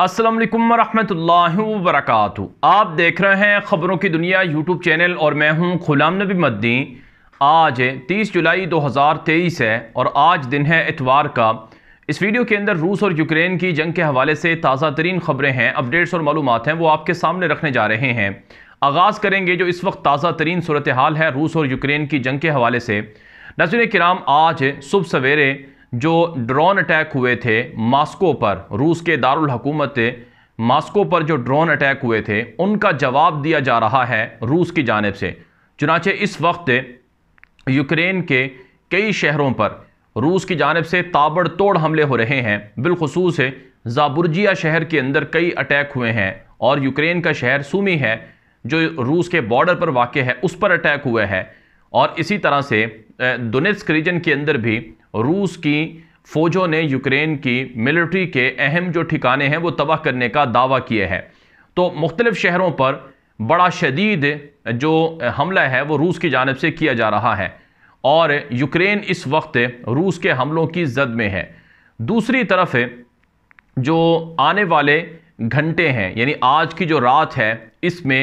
अस्सलाम वालेकुम रहमतुल्लाहि आप देख रहे हैं ख़बरों की दुनिया यूट्यूब चैनल और मैं हूं गुलाम नबी मद्दी आज 30 जुलाई 2023 है और आज दिन है इतवार का इस वीडियो के अंदर रूस और यूक्रेन की जंग के हवाले से ताज़ा तरीन ख़बरें हैं अपडेट्स और मालूम हैं वो आपके सामने रखने जा रहे हैं आगाज़ करेंगे जो इस वक्त ताज़ा तरीन सूरत हाल है रूस और यूक्रेन की जंग के हवाले से नजर कराम आज सुबह सवेरे जो ड्रोन अटैक हुए थे मास्को पर रूस के दारुल मास्को पर जो ड्रोन अटैक हुए थे उनका जवाब दिया जा रहा है रूस की जानब से चुनाचे इस वक्त यूक्रेन के कई शहरों पर रूस की जानब से ताबड़तोड़ हमले हो रहे हैं बिलखसूस जाबुर्जिया शहर के अंदर कई अटैक हुए हैं और यूक्रेन का शहर सूमी है जो रूस के बॉर्डर पर वाक़ है उस पर अटैक हुआ है और इसी तरह से दुनिस्क रीजन के अंदर भी रूस की फौजों ने यूक्रेन की मिलिट्री के अहम जो ठिकाने हैं वो तबाह करने का दावा किया है तो मुख्तलिफ शहरों पर बड़ा शदीद जो हमला है वो रूस की जानब से किया जा रहा है और यूक्रेन इस वक्त रूस के हमलों की जद में है दूसरी तरफ जो आने वाले घंटे हैं यानी आज की जो रात है इसमें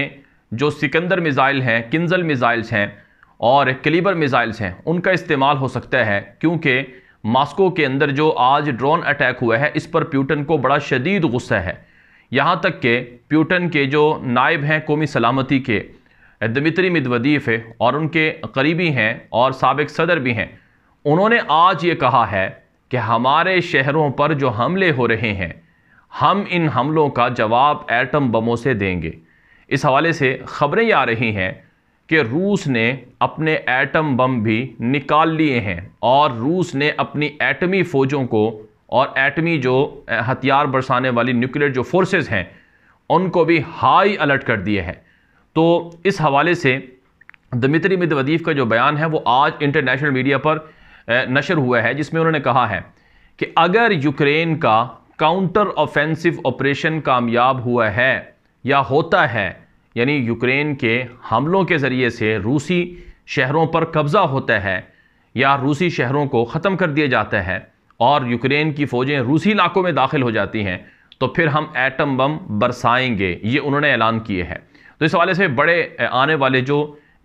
जो सिकंदर मिज़ाइल हैं किंजल मिज़ाइल्स हैं और क्लीबर मिज़ाइल्स हैं उनका इस्तेमाल हो सकता है क्योंकि मास्को के अंदर जो आज ड्रोन अटैक हुआ है इस पर प्यूटन को बड़ा शदीद गुस्सा है यहाँ तक कि प्यूटन के जो नायब हैं कौमी सलामती के दमित्री मिदवदीफ है और उनके करीबी हैं और सबक सदर भी हैं उन्होंने आज ये कहा है कि हमारे शहरों पर जो हमले हो रहे हैं हम इन हमलों का जवाब एटम बमों से देंगे इस हवाले से खबरें आ रही हैं कि रूस ने अपने एटम बम भी निकाल लिए हैं और रूस ने अपनी एटमी फ़ौजों को और एटमी जो हथियार बरसाने वाली न्यूक्लियर जो फोर्सेस हैं उनको भी हाई अलर्ट कर दिए हैं तो इस हवाले से दमित्री मिदवदीफ का जो बयान है वो आज इंटरनेशनल मीडिया पर नशर हुआ है जिसमें उन्होंने कहा है कि अगर यूक्रेन का काउंटर ऑफेंसिव ऑपरेशन कामयाब हुआ है या होता है यानी यूक्रेन के हमलों के ज़रिए से रूसी शहरों पर कब्ज़ा होता है या रूसी शहरों को ख़त्म कर दिया जाता है और यूक्रेन की फ़ौजें रूसी इलाकों में दाखिल हो जाती हैं तो फिर हम एटम बम बरसाएंगे ये उन्होंने ऐलान किए हैं तो इस हवाले से बड़े आने वाले जो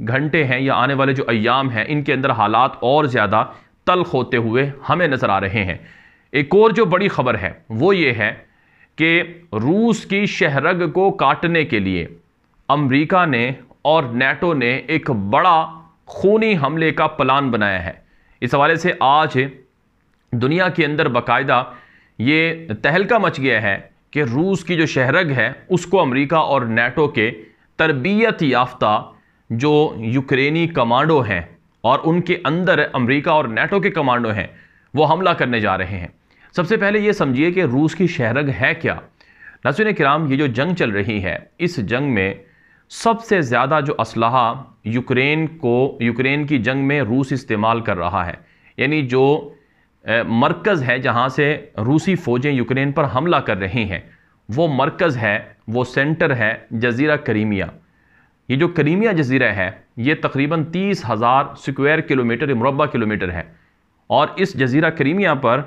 घंटे हैं या आने वाले जो अयाम हैं इनके अंदर हालात और ज़्यादा तलख होते हुए हमें नज़र आ रहे हैं एक और जो बड़ी खबर है वो ये है कि रूस की शहरग को काटने के लिए अमरीका ने और नेटो ने एक बड़ा खूनी हमले का प्लान बनाया है इस हवाले से आज दुनिया के अंदर बाकायदा ये तहलका मच गया है कि रूस की जो शहरग है उसको अमेरिका और नेटो के तरबियत याफ्ता जो यूक्रेनी कमांडो हैं और उनके अंदर अमेरिका और नेटो के कमांडो हैं वो हमला करने जा रहे हैं सबसे पहले ये समझिए कि रूस की शहरग है क्या नसुन कराम ये जो जंग चल रही है इस जंग में सबसे ज़्यादा जो असलहा यूक्रेन को यूक्रेन की जंग में रूस इस्तेमाल कर रहा है यानी जो मरकज़ है जहाँ से रूसी फ़ौजें यूक्रेन पर हमला कर रही हैं वो मरकज़ है वो सेंटर है जजीरा करीमिया ये जो करीमिया जजीरा है ये तकरीबन तीस हज़ार स्क्वायर किलोमीटर मुरबा किलोमीटर है और इस जजीरा करीमिया पर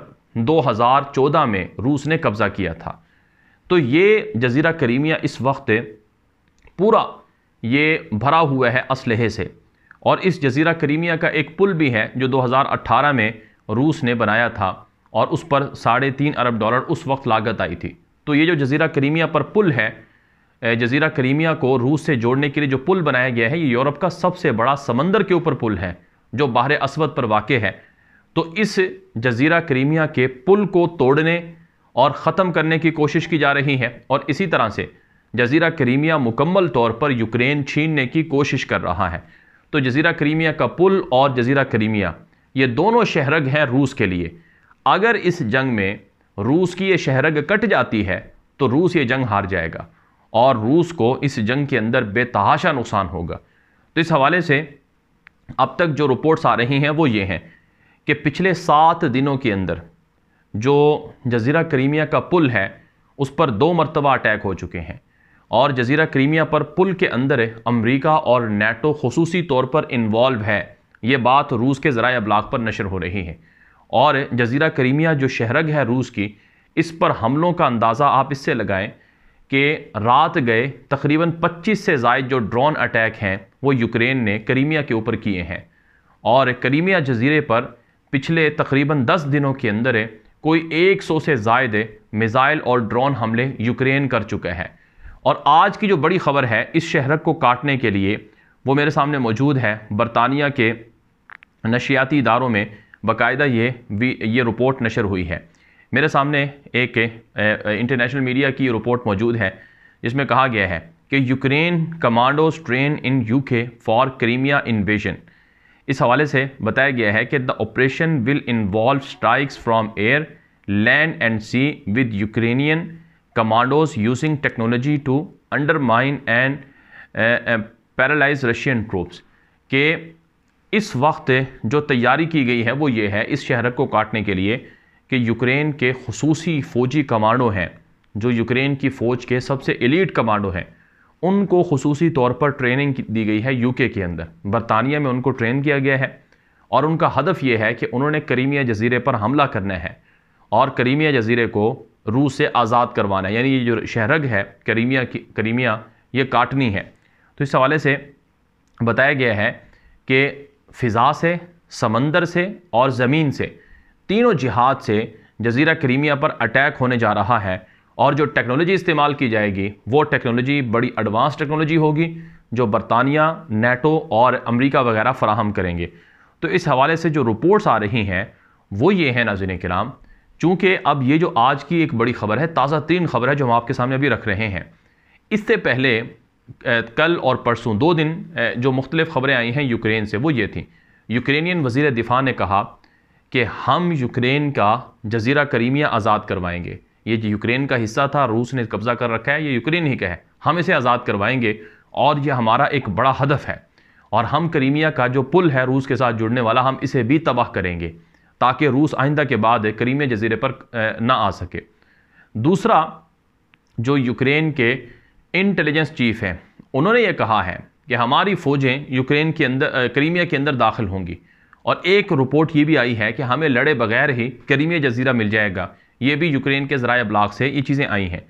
2014 में रूस ने कब्ज़ा किया था तो ये जजीरा करीमिया इस वक्त पूरा ये भरा हुआ है इसलहे से और इस जजीरा करीमिया का एक पुल भी है जो 2018 में रूस ने बनाया था और उस पर साढ़े तीन अरब डॉलर उस वक्त लागत आई थी तो ये जो जजीरा करीमिया पर पुल है जजीरा करीमिया को रूस से जोड़ने के लिए जो पुल बनाया गया है ये यूरोप का सबसे बड़ा समंदर के ऊपर पुल है जो बाहर असवद पर वाक़ है तो इस जजीरा करीमिया के पुल को तोड़ने और ख़त्म करने की कोशिश की जा रही है और इसी तरह से जजीरा करीमिया मुकम्मल तौर पर यूक्रेन छीनने की कोशिश कर रहा है तो जजीरा करीमिया का पुल और जजीरा करीमिया ये दोनों शहरग हैं रूस के लिए अगर इस जंग में रूस की ये शहरग कट जाती है तो रूस ये जंग हार जाएगा और रूस को इस जंग के अंदर बेतहाशा नुकसान होगा तो इस हवाले से अब तक जो रिपोर्ट्स आ रही हैं वो ये हैं कि पिछले सात दिनों के अंदर जो जजीरा करीमिया का पुल है उस पर दो मरतबा अटैक हो चुके हैं और जजीरा क्रीमिया पर पुल के अंदर अमरीका और नेटो खसूसी तौर पर इन्वॉल्व है ये बात रूस के ज़रा अबलाग पर नशर हो रही है और जजीरा क्रीमिया जो शहरग है रूस की इस पर हमलों का अंदाज़ा आप इससे लगाएं कि रात गए तकरीबन 25 से जायद जो ड्रोन अटैक हैं वो यूक्रेन ने करीमिया के ऊपर किए हैं और करीमिया जजीरे पर पिछले तकरीबन 10 दिनों के अंदर कोई 100 से जायद मिज़ाइल और ड्रोन हमले यूक्रेन कर चुका है और आज की जो बड़ी खबर है इस शहरक को काटने के लिए वो मेरे सामने मौजूद है बरतानिया के नशियाती इदारों में बाकायदा ये ये रिपोर्ट नशर हुई है मेरे सामने एक इंटरनेशनल मीडिया की रिपोर्ट मौजूद है जिसमें कहा गया है कि Ukraine commandos train in UK for Crimea invasion इस हवाले से बताया गया है कि the operation will involve strikes from air land and sea with Ukrainian commandos using technology to undermine and uh, Russian uh, Russian के इस वक्त जो तैयारी की गई है वो ये है इस शहर को काटने के लिए कि यूक्रेन के खसूसी फ़ौजी कमांडो हैं जो यूक्रेन की फ़ौज के सबसे एलीट कमांडो हैं उनको खसूसी तौर पर ट्रेनिंग दी गई है यूके के अंदर बरतानिया में उनको ट्रेन किया गया है और उनका हदफ ये है कि उन्होंने करीमिया जजीरे पर हमला करना है और करीमिया जजीरे को रूस से आज़ाद करवाना है यानी ये जो शहरग है करीमिया की करीमिया ये काटनी है तो इस हवाले से बताया गया है कि फ़िज़ा से समंदर से और ज़मीन से तीनों जिहाद से जजीरा करीमिया पर अटैक होने जा रहा है और जो टेक्नोलॉजी इस्तेमाल की जाएगी वो टेक्नोलॉजी बड़ी एडवांस टेक्नोलॉजी होगी जो बरतानिया नेटो और अमेरिका वगैरह फ़राहम करेंगे तो इस हवाले से जो रिपोर्ट्स आ रही हैं वो ये हैं नाजिन कराम चूँकि अब ये जो आज की एक बड़ी खबर है ताज़ा तरीन खबर है जो हम आपके सामने अभी रख रहे हैं इससे पहले कल और परसों दो दिन जो मुख्तलिफ खबरें आई हैं यूक्रेन से वो ये थी यूक्रेनियन वजीर दिफा ने कहा कि हम यूक्रेन का जजीरा करीमिया आज़ाद करवाएंगे ये जो यूक्रेन का हिस्सा था रूस ने कब्ज़ा कर रखा है ये यूक्रेन ही का है हम इसे आज़ाद करवाएंगे और यह हमारा एक बड़ा हदफ है और हम करीमिया का जो पुल है रूस के साथ जुड़ने वाला हम इसे भी तबाह करेंगे ताकि रूस आइंदा के बाद करीमिया जजीरे पर ना आ सके दूसरा जो यूक्रेन के इंटेलिजेंस चीफ हैं उन्होंने ये कहा है कि हमारी फ़ौजें यूक्रेन के अंदर करीमिया के अंदर दाखिल होंगी और एक रिपोर्ट ये भी आई है कि हमें लड़े बगैर ही करीमिया जजीरा मिल जाएगा ये भी यूक्रेन के ज़रा ब्लाक से ये चीज़ें आई हैं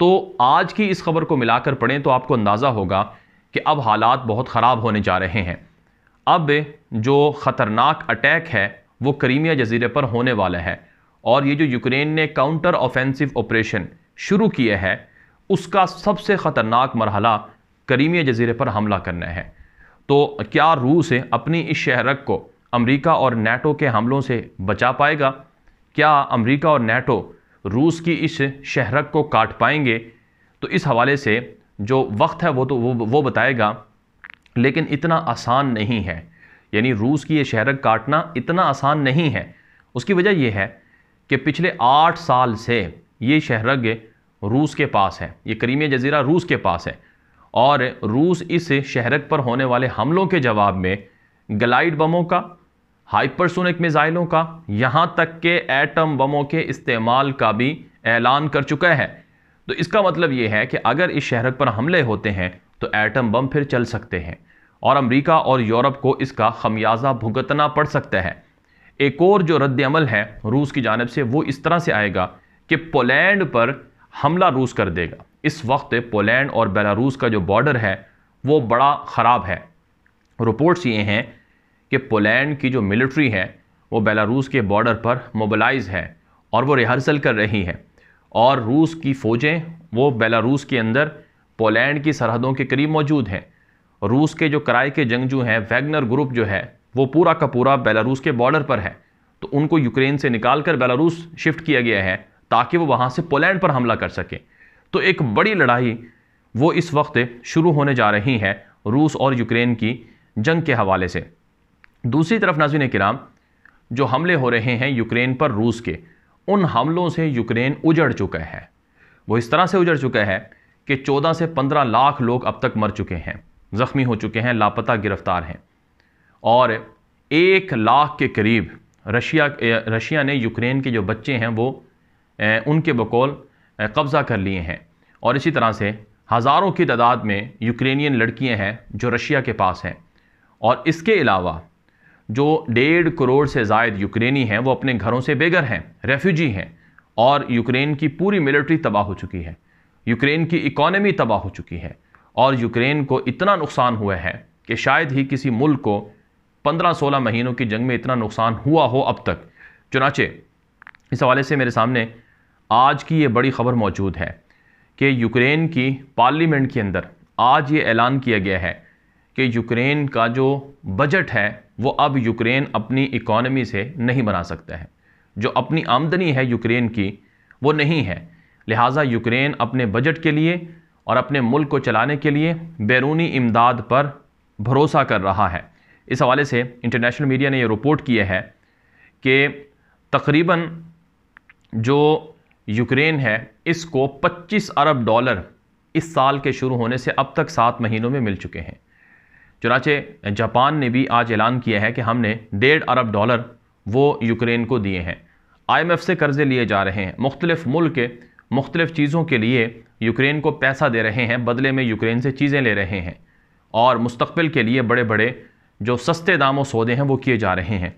तो आज की इस खबर को मिलाकर पढ़ें तो आपको अंदाज़ा होगा कि अब हालात बहुत ख़राब होने जा रहे हैं अब जो ख़तरनाक अटैक है वो करीमिया जजीरे पर होने वाला है और ये जो यूक्रेन ने काउंटर ऑफेंसिव ऑपरेशन शुरू किया है उसका सबसे ख़तरनाक मरहला करीमिया जजीरे पर हमला करना है तो क्या रूस अपनी इस शहरक को अमेरिका और नेटो के हमलों से बचा पाएगा क्या अमेरिका और नेटो रूस की इस शहरक को काट पाएंगे तो इस हवाले से जो वक्त है वो तो वो वो बताएगा लेकिन इतना आसान नहीं है यानी रूस की ये शहरक काटना इतना आसान नहीं है उसकी वजह यह है कि पिछले आठ साल से ये शहरग रूस के पास है ये करीमिया जजीरा रूस के पास है और रूस इस शहरक पर होने वाले हमलों के जवाब में ग्लाइड बमों का हाइपरसोनिक मिज़ाइलों का यहाँ तक के एटम बमों के इस्तेमाल का भी ऐलान कर चुका है तो इसका मतलब ये है कि अगर इस शहरक पर हमले होते हैं तो एटम बम फिर चल सकते हैं और अमेरिका और यूरोप को इसका खमियाजा भुगतना पड़ सकता है एक और जो रद्द अमल है रूस की जानब से वो इस तरह से आएगा कि पोलैंड पर हमला रूस कर देगा इस वक्त पोलैंड और बेलारूस का जो बॉर्डर है वो बड़ा ख़राब है रिपोर्ट्स ये हैं कि पोलैंड की जो मिलिट्री है वो बेलारूस के बॉर्डर पर मोबलाइज है और वो रिहर्सल कर रही है और रूस की फ़ौजें वो बेलारूस के अंदर पोलैंड की सरहदों के करीब मौजूद हैं रूस के जो कराए के जंगजू हैं वैगनर ग्रुप जो है वो पूरा का पूरा बेलारूस के बॉर्डर पर है तो उनको यूक्रेन से निकाल कर बेलारूस शिफ्ट किया गया है ताकि वो वहाँ से पोलैंड पर हमला कर सकें तो एक बड़ी लड़ाई वो इस वक्त शुरू होने जा रही है रूस और यूक्रेन की जंग के हवाले से दूसरी तरफ नाजिन कराम जो हमले हो रहे हैं यूक्रेन पर रूस के उन हमलों से यूक्रेन उजड़ चुका है वो इस तरह से उजड़ चुका है कि 14 से 15 लाख लोग अब तक मर चुके हैं ज़ख्मी हो चुके हैं लापता गिरफ्तार हैं और एक लाख के करीब रशिया रशिया ने यूक्रेन के जो बच्चे हैं वो उनके बकौल कब्ज़ा कर लिए हैं और इसी तरह से हज़ारों की तादाद में यूक्रेनियन लड़कियां हैं जो रशिया के पास हैं और इसके अलावा जो डेढ़ करोड़ से जायद यूक्रेनी हैं वो अपने घरों से बेघर हैं रेफ्यूजी हैं और यूक्रेन की पूरी मिलिट्री तबाह हो चुकी है यूक्रेन की इकॉनमी तबाह हो चुकी है और यूक्रेन को इतना नुकसान हुआ है कि शायद ही किसी मुल्क को 15-16 महीनों की जंग में इतना नुकसान हुआ हो अब तक चुनाचे इस हवाले से मेरे सामने आज की ये बड़ी खबर मौजूद है कि यूक्रेन की पार्लियामेंट के अंदर आज ये ऐलान किया गया है कि यूक्रेन का जो बजट है वो अब यूक्रेन अपनी इकॉनमी से नहीं बना सकता है जो अपनी आमदनी है यूक्रेन की वो नहीं है लिहाजा यूक्रेन अपने बजट के लिए और अपने मुल्क को चलाने के लिए बैरूनी इमदाद पर भरोसा कर रहा है इस हवाले से इंटरनेशनल मीडिया ने यह रिपोर्ट किया है कि तकरीबन जो यूक्रेन है इसको 25 अरब डॉलर इस साल के शुरू होने से अब तक सात महीनों में मिल चुके हैं चुनाचे जापान ने भी आज ऐलान किया है कि हमने डेढ़ अरब डॉलर वो यूक्रेन को दिए हैं आईएमएफ से कर्ज़े लिए जा रहे हैं मुख्तलिफ़ मुल्क मुख्तलिफ़ चीज़ों के लिए यूक्रेन को पैसा दे रहे हैं बदले में यूक्रेन से चीज़ें ले रहे हैं और मुस्तबिल के लिए बड़े बड़े जो सस्ते दामों सौदे हैं वो किए जा रहे हैं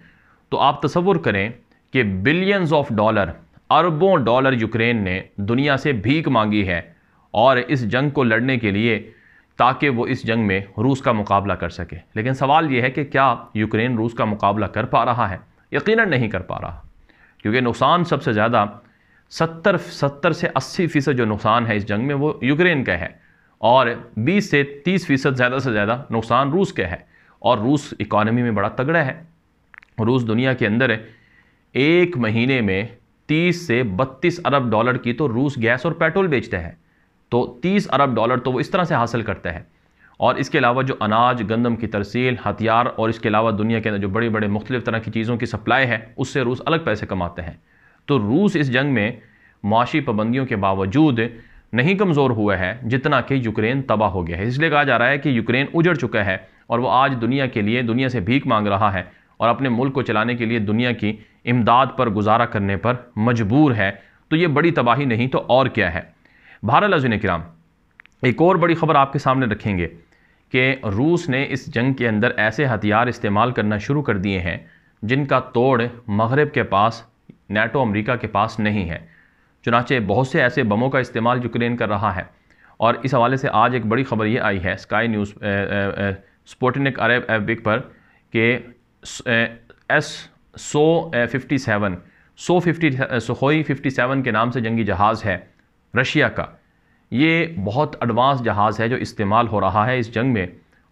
तो आप तस्वुर करें कि बिलियंस ऑफ डॉलर अरबों डॉलर यूक्रेन ने दुनिया से भीख मांगी है और इस जंग को लड़ने के लिए ताकि वो इस जंग में रूस का मुकाबला कर सके लेकिन सवाल ये है कि क्या यूक्रेन रूस का मुकाबला कर पा रहा है यकीनन नहीं कर पा रहा क्योंकि नुकसान सबसे ज़्यादा सत्तर सत्तर से अस्सी फ़ीसद जो नुकसान है इस जंग में वो यूक्रेन का है और 20 से 30 फ़ीसद ज़्यादा से ज़्यादा नुकसान रूस का है और रूस इकॉनमी में बड़ा तगड़ा है रूस दुनिया के अंदर एक महीने में 30 से 32 अरब डॉलर की तो रूस गैस और पेट्रोल बेचते हैं तो 30 अरब डॉलर तो वो इस तरह से हासिल करते हैं और इसके अलावा जो अनाज गंदम की तरसील हथियार और इसके अलावा दुनिया के अंदर जो बड़े बड़े मुख्तलिफ तरह की चीज़ों की सप्लाई है उससे रूस अलग पैसे कमाते हैं तो रूस इस जंग में मुआशी पाबंदियों के बावजूद नहीं कमज़ोर हुआ है जितना कि यूक्रेन तबाह हो गया है इसलिए कहा जा रहा है कि यूक्रेन उजड़ चुका है और वो आज दुनिया के लिए दुनिया से भीख मांग रहा है और अपने मुल्क को चलाने के लिए दुनिया की इमदाद पर गुजारा करने पर मजबूर है तो ये बड़ी तबाही नहीं तो और क्या है भारत लजुन कराम एक और बड़ी खबर आपके सामने रखेंगे कि रूस ने इस जंग के अंदर ऐसे हथियार इस्तेमाल करना शुरू कर दिए हैं जिनका तोड़ मगरब के पास नेटो अमरीका के पास नहीं है चुनाचे बहुत से ऐसे बमों का इस्तेमाल यूक्रेन कर रहा है और इस हवाले से आज एक बड़ी खबर ये आई है स्काई न्यूज़ स्पोटनिक अरब एबिक पर कि S Su fifty seven Su fifty Sukhoi fifty seven के नाम से जंगी जहाज़ है रशिया का ये बहुत एडवांस जहाज़ है जो इस्तेमाल हो रहा है इस जंग में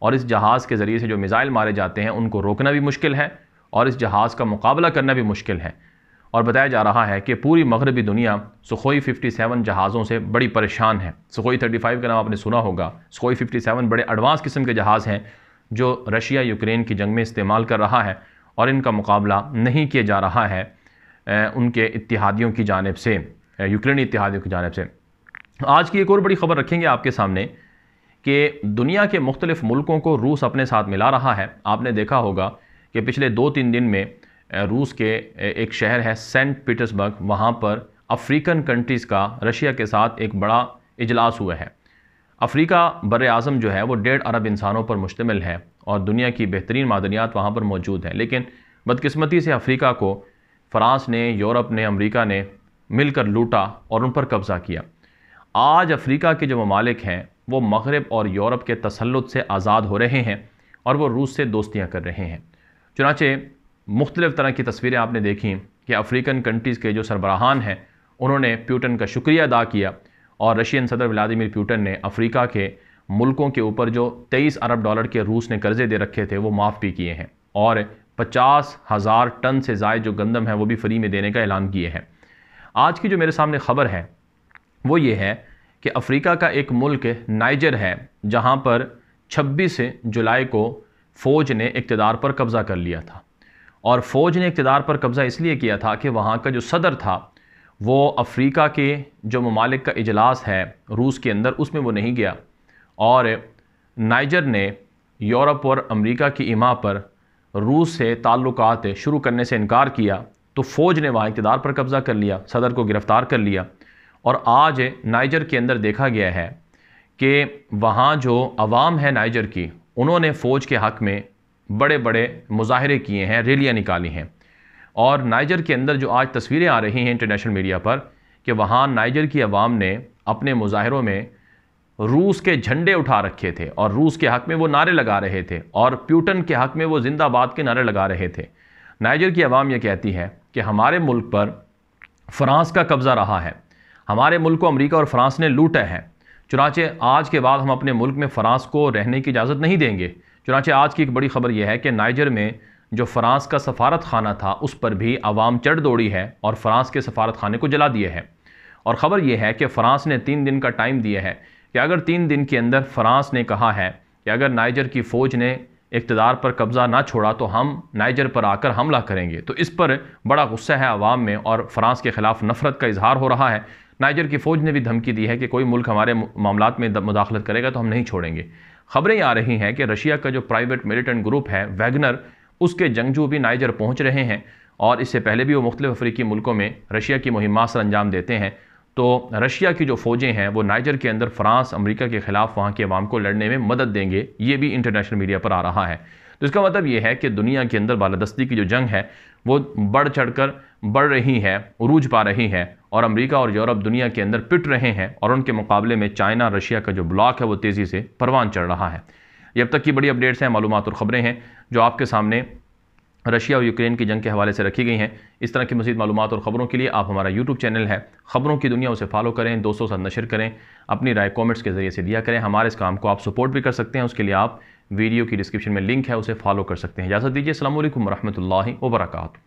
और इस जहाज़ के ज़रिए से जो मिज़ाइल मारे जाते हैं उनको रोकना भी मुश्किल है और इस जहाज़ का मुकाबला करना भी मुश्किल है और बताया जा रहा है कि पूरी मगरबी दुनिया सुखोई 57 जहाज़ों से बड़ी परेशान है सुखोई 35 का नाम आपने सुना होगा सुखोई 57 बड़े एडवांस किस्म के जहाज़ हैं जो रशिया यूक्रेन की जंग में इस्तेमाल कर रहा है और इनका मुकाबला नहीं किया जा रहा है उनके इतिहादियों की जानब से यूक्रेनी इतिहादियों की जानब से आज की एक और बड़ी ख़बर रखेंगे आपके सामने कि दुनिया के मुख्तलिफ़ मुल्कों को रूस अपने साथ मिला रहा है आपने देखा होगा कि पिछले दो तीन दिन में रूस के एक शहर है सेंट पीटर्सबर्ग वहाँ पर अफ्रीकन कंट्रीज़ का रशिया के साथ एक बड़ा इजलास हुआ है अफ्रीका बर अज़म जो है वो डेढ़ अरब इंसानों पर मुश्तमिल है और दुनिया की बेहतरीन मादनियात वहाँ पर मौजूद हैं लेकिन बदकस्मती से अफ्रीका को फ़्रांस ने यूरोप ने अमरीका ने मिलकर लूटा और उन पर कब्ज़ा किया आज अफ्रीका के जो ममालिक हैं वो मगरब और यूरोप के तसलुत से आज़ाद हो रहे हैं और वो रूस से दोस्तियाँ कर रहे हैं चुनाचे मुख्तलिफ़ तरह की तस्वीरें आपने देखी कि अफ्रीकन कंट्रीज़ के जो सरबराहान हैं उन्होंने प्यूटन का शुक्रिया अदा किया और रशियन सदर व्लादिमिर प्यूटन ने अफ्रीका के मुल्कों के ऊपर जो 23 अरब डॉलर के रूस ने कर्जे दे रखे थे वो माफ़ भी किए हैं और पचास हज़ार टन से जायद जो गंदम है वो भी फ्री में देने का ऐलान किए हैं आज की जो मेरे सामने ख़बर है वो ये है कि अफ्रीका का एक मुल्क नाइजर है जहाँ पर छब्बीस जुलाई को फ़ौज ने इकतदार पर कब्ज़ा कर लिया था और फ़ौज ने इकतदार पर कब्ज़ा इसलिए किया था कि वहाँ का जो सदर था वो अफ्रीका के जो ममालिक का इजलास है रूस के अंदर उसमें वो नहीं गया और नाइजर ने यूरोप और अमेरिका की इमा पर रूस से ताल्लुकात शुरू करने से इनकार किया तो फ़ौज ने वहाँ इकतदार पर कब्ज़ा कर लिया सदर को गिरफ़्तार कर लिया और आज नाइजर के अंदर देखा गया है कि वहाँ जो आवाम है नाइजर की उन्होंने फ़ौज के हक़ में बड़े बड़े मुजाहरे किए हैं रैलियाँ निकाली हैं और नाइजर के अंदर जो आज तस्वीरें आ रही हैं इंटरनेशनल मीडिया पर कि वहाँ नाइजर की आवाम ने अपने मुजाहरों में रूस के झंडे उठा रखे थे और रूस के हक़ में वो नारे लगा रहे थे और प्यूटन के हक़ में वो जिंदाबाद के नारे लगा रहे थे नाइजर की आवाम ये कहती है कि हमारे मुल्क पर फ़्रांस का कब्ज़ा रहा है हमारे मुल्क को अमरीका और फ़्रांस ने लूटा है चुनाचे आज के बाद हम अपने मुल्क में फ़्रांस को रहने की इजाज़त नहीं देंगे चुनाचे आज की एक बड़ी खबर यह है कि नाइजर में जो फ्रांस का सफारत खाना था उस पर भी आवाम चढ़ दौड़ी है और फ्रांस के सफारत खाने को जला दिए हैं और ख़बर यह है कि फ़्रांस ने तीन दिन का टाइम दिया है कि अगर तीन दिन के अंदर फ़्रांस ने कहा है कि अगर नाइजर की फ़ौज ने इकतदार पर कब्ज़ा ना छोड़ा तो हम नाइजर पर आकर हमला करेंगे तो इस पर बड़ा गुस्सा है आवाम में और फ्रांस के ख़िलाफ़ नफरत का इजहार हो रहा है नाइजर की फ़ौज ने भी धमकी दी है कि कोई मुल्क हमारे मामला में मुदाखलत करेगा तो हम नहीं छोड़ेंगे खबरें आ रही हैं कि रशिया का जो प्राइवेट मिलिटेंट ग्रुप है वैगनर उसके जंगजू भी नाइजर पहुंच रहे हैं और इससे पहले भी वो मुख्त अफ्रीकी मुल्कों में रशिया की मुहिम सर अंजाम देते हैं तो रशिया की जो फ़ौजें हैं वो नाइजर के अंदर फ्रांस अमरीका के ख़िलाफ़ वहाँ के अवाम को लड़ने में मदद देंगे ये भी इंटरनेशनल मीडिया पर आ रहा है तो इसका मतलब ये है कि दुनिया के अंदर बालादस्ती की जो जंग है वो बढ़ चढ़ कर बढ़ रही हैं उरूज पा रही हैं और अमेरिका और यूरोप दुनिया के अंदर पिट रहे हैं और उनके मुकाबले में चाइना रशिया का जो ब्लॉक है वो तेज़ी से परवान चढ़ रहा है जब अब तक की बड़ी अपडेट्स हैं मालूम और ख़बरें हैं जो आपके सामने रशिया और यूक्रेन की जंग के हवाले से रखी गई हैं इस तरह की मजीद मालूम और ख़बरों के लिए आप हमारा यूट्यूब चैनल है ख़बरों की दुनिया उसे फॉलो करें दोस्तों साथ नशर करें अपनी राय कॉमेंट्स के ज़रिए से दिया करें हमारे इस काम को आप सपोर्ट भी कर सकते हैं उसके लिए आप वीडियो की डिस्क्रिप्शन में लिंक है उसे फॉलो कर सकते हैं इजाज़त दीजिए असल वरहमल वर्का